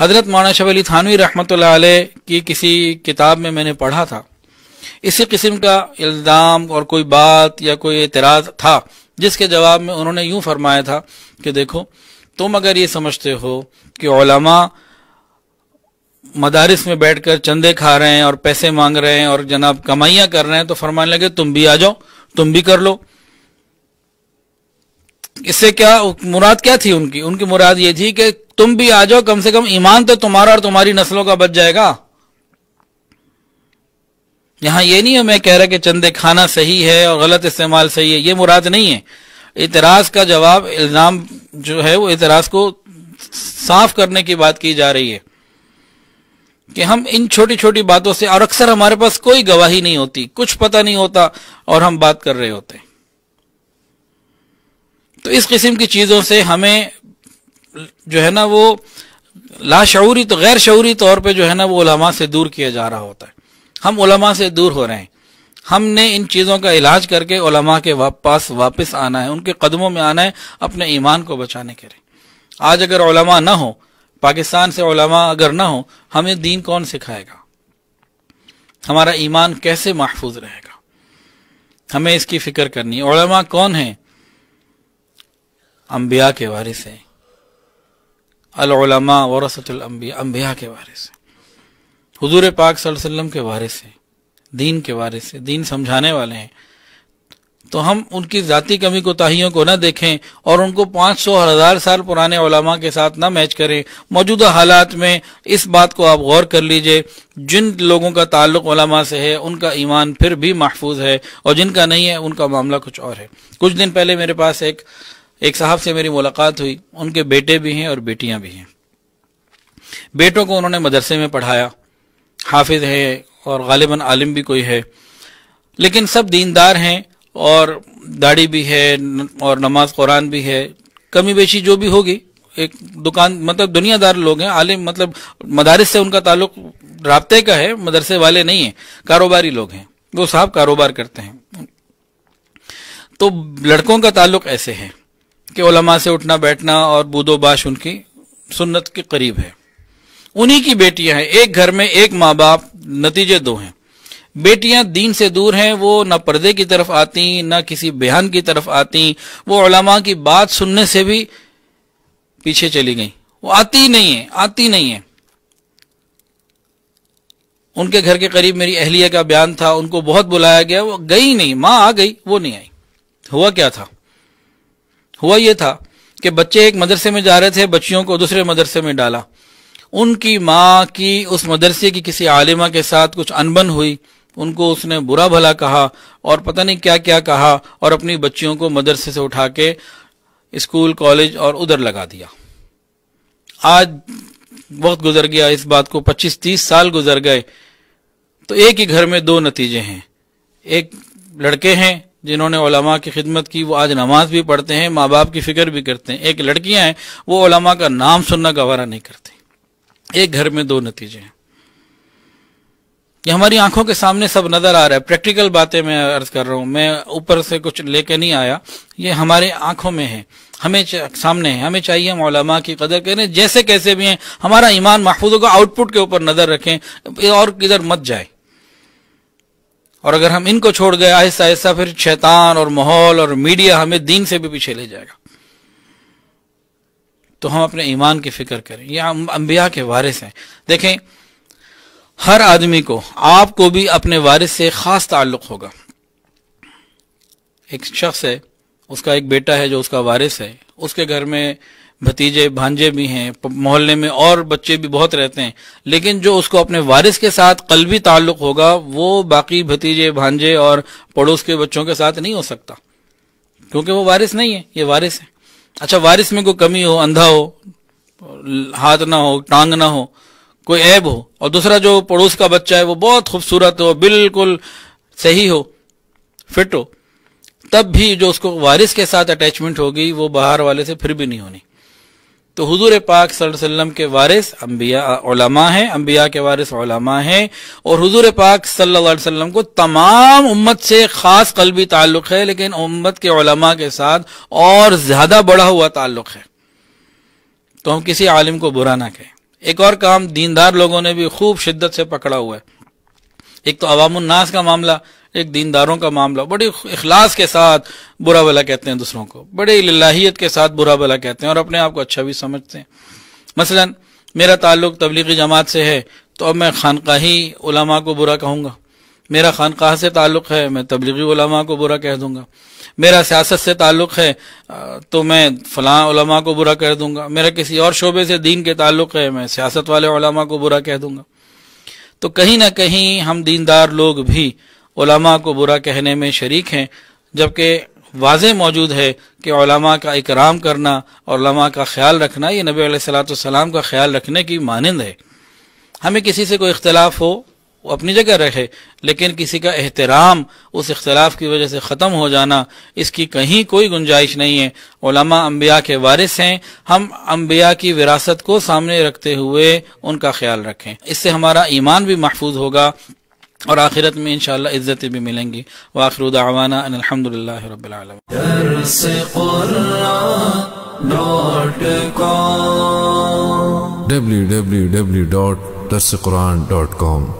हजरत माना शब अली थानवी रहमत की किसी किताब में मैंने पढ़ा था इसी किस्म का इल्ज़ाम और कोई बात या कोई एतराज़ था जिसके जवाब में उन्होंने यूं फरमाया था कि देखो तुम अगर ये समझते हो कि ओलमा मदारस में बैठकर चंदे खा रहे हैं और पैसे मांग रहे हैं और जनाब कमाइयां कर रहे हैं तो फरमाने लगे तुम भी आ जाओ तुम भी कर लो इससे क्या मुराद क्या थी उनकी उनकी मुराद ये थी कि तुम भी आ जाओ कम से कम ईमान तो तुम्हारा और तुम्हारी नस्लों का बच जाएगा यहां ये नहीं है मैं कह रहा कि चंदे खाना सही है और गलत इस्तेमाल सही है ये मुराद नहीं है इतराज का जवाब इल्जाम जो है वो इतराज को साफ करने की बात की जा रही है कि हम इन छोटी छोटी बातों से और अक्सर हमारे पास कोई गवाही नहीं होती कुछ पता नहीं होता और हम बात कर रहे होते हैं तो इस किस्म की चीज़ों से हमें जो है ना वो लाशूरी तो गैर शौरी तौर पे जो है ना वो लामा से दूर किया जा रहा होता है हम उलमा से दूर हो रहे हैं हमने इन चीज़ों का इलाज करके उलमा के पास वापस आना है उनके कदमों में आना है अपने ईमान को बचाने के लिए आज अगर उलमा ना हो पाकिस्तान से उलमा अगर ना हो हमें दीन कौन सिखाएगा हमारा ईमान कैसे महफूज रहेगा हमें इसकी फिक्र करनी है उलमा कौन है अम्बिया के वारिस हैं अलमा वरसतुलम्बिया अम्बिया के वारिस हैं हजूर पाक सल्लम के वारिस हैं दीन के वारिस हैं दीन समझाने वाले हैं तो हम उनकी जाति कमी कोताहियों को ना देखें और उनको पाँच सौ हजार साल पुराने ओलामा के साथ ना मैच करें मौजूदा हालात में इस बात को आप गौर कर लीजिए जिन लोगों का ताल्लुक ओलामा से है उनका ईमान फिर भी महफूज है और जिनका नहीं है उनका मामला कुछ और है कुछ दिन पहले मेरे पास एक एक साहब से मेरी मुलाकात हुई उनके बेटे भी हैं और बेटियां भी हैं बेटों को उन्होंने मदरसे में पढ़ाया हाफिज है और गालिबा आलिम भी कोई है लेकिन सब दीनदार हैं और दाढ़ी भी है और नमाज कुरान भी है कमी बेशी जो भी होगी एक दुकान मतलब दुनियादार लोग हैं आलिम मतलब मदारस से उनका ताल्लुक रबते का है मदरसे वाले नहीं है कारोबारी लोग हैं वो साहब कारोबार करते हैं तो लड़कों का ताल्लुक ऐसे है कि ओलमा से उठना बैठना और बूदोबाश उनकी सुन्नत के करीब है उन्हीं की बेटियां हैं एक घर में एक माँ बाप नतीजे दो हैं बेटियां दीन से दूर हैं वो ना पर्दे की तरफ आती ना किसी बयान की तरफ आती वो ओलमा की बात सुनने से भी पीछे चली गई वो आती नहीं है आती नहीं है उनके घर के करीब मेरी अहलिया का बयान था उनको बहुत बुलाया गया वो गई नहीं माँ आ गई वो नहीं आई हुआ क्या था हुआ यह था कि बच्चे एक मदरसे में जा रहे थे बच्चियों को दूसरे मदरसे में डाला उनकी माँ की उस मदरसे की किसी आलिमा के साथ कुछ अनबन हुई उनको उसने बुरा भला कहा और पता नहीं क्या क्या कहा और अपनी बच्चियों को मदरसे से उठा के स्कूल कॉलेज और उधर लगा दिया आज वक्त गुजर गया इस बात को 25-30 साल गुजर गए तो एक ही घर में दो नतीजे हैं एक लड़के हैं जिन्होंने ओलमा की खिदमत की वो आज नमाज भी पढ़ते हैं माँ बाप की फिक्र भी करते हैं एक लड़कियां हैं वो ओलमा का नाम सुनना गवारा नहीं करती एक घर में दो नतीजे हैं ये हमारी आंखों के सामने सब नजर आ रहा है प्रैक्टिकल बातें मैं अर्ज कर रहा हूं मैं ऊपर से कुछ लेके नहीं आया ये हमारे आंखों में है हमें सामने है हमें चाहिए हम ओलमा की कदर करें जैसे कैसे भी हैं हमारा ईमान महफूजों का आउटपुट के ऊपर नजर रखें और किधर मत जाए और अगर हम इनको छोड़ गए आहिस्ता आहिस्ता फिर शैतान और माहौल और मीडिया हमें दीन से भी पीछे ले जाएगा तो हम अपने ईमान की फिक्र करें यह हम अंबिया के वारिस हैं देखें हर आदमी को आपको भी अपने वारिस से खास ताल्लुक होगा एक शख्स है उसका एक बेटा है जो उसका वारिस है उसके घर में भतीजे भांजे भी हैं मोहल्ले में और बच्चे भी बहुत रहते हैं लेकिन जो उसको अपने वारिस के साथ भी ताल्लुक होगा वो बाकी भतीजे भांजे और पड़ोस के बच्चों के साथ नहीं हो सकता क्योंकि वो वारिस नहीं है ये वारिस है अच्छा वारिस में कोई कमी हो अंधा हो हाथ ना हो टांग ना हो कोई ऐब हो और दूसरा जो पड़ोस का बच्चा है वो बहुत खूबसूरत हो बिल्कुल सही हो फिट हो तब भी जो उसको वारिस के साथ अटैचमेंट होगी वो बाहर वाले से फिर भी नहीं होनी तो हजूर पाक सल्लम के वारिस अम्बिया हैं अम्बिया के वारिस हैं और हजूर पाक सल्लाम को तमाम उम्मत से ख़ास कलबी ताल्लुक़ है लेकिन उम्मत के ओलमा के साथ और ज़्यादा बढ़ा हुआ ताल्लुक़ है तो हम किसी आलिम को बुरा ना कहें एक और काम दीनदार लोगों ने भी खूब शिद्दत से पकड़ा हुआ है एक तो अवामनास का मामला एक दीनदारों का मामला बड़े इखलास के साथ बुरा भला कहते हैं दूसरों को बड़े लाहीत के साथ बुरा भला कहते हैं और अपने आप को अच्छा भी समझते हैं मसलन मेरा ताल्लुक तबलीगी जमात से है तो अब मैं खानकाही उलामा को बुरा कहूँगा मेरा खानकाह से ताल्लुक़ है मैं तबलीगी उलामा को बुरा कह दूंगा मेरा सियासत से ताल्लुक़ है तो मैं फलां उलामा को बुरा कह दूंगा मेरा किसी और शोबे से दीन के ताल्लुक़ है मैं सियासत वाले उलामा को बुरा कह दूंगा तो कहीं ना कहीं हम दीनदार लोग भी उलमा को बुरा कहने में शरीक हैं जबकि वाज मौजूद है कि ओलमा का इकराम करना और लमा का ख्याल रखना ये नबी सलाम का ख्याल रखने की मानंद है हमें किसी से कोई इख्तलाफ हो वो अपनी जगह रहे लेकिन किसी का एहतराम उस इख्तलाफ की वजह से ख़त्म हो जाना इसकी कहीं कोई गुंजाइश नहीं है ओलमा अम्बिया के वारिस हैं हम अम्बिया की विरासत को सामने रखते हुए उनका ख्याल रखें इससे हमारा ईमान भी महफूज होगा और आखिरत में इन इज्जतें भी मिलेंगी व आखिर दावाना अलहमदिल्ला रबालम डब्ल्यू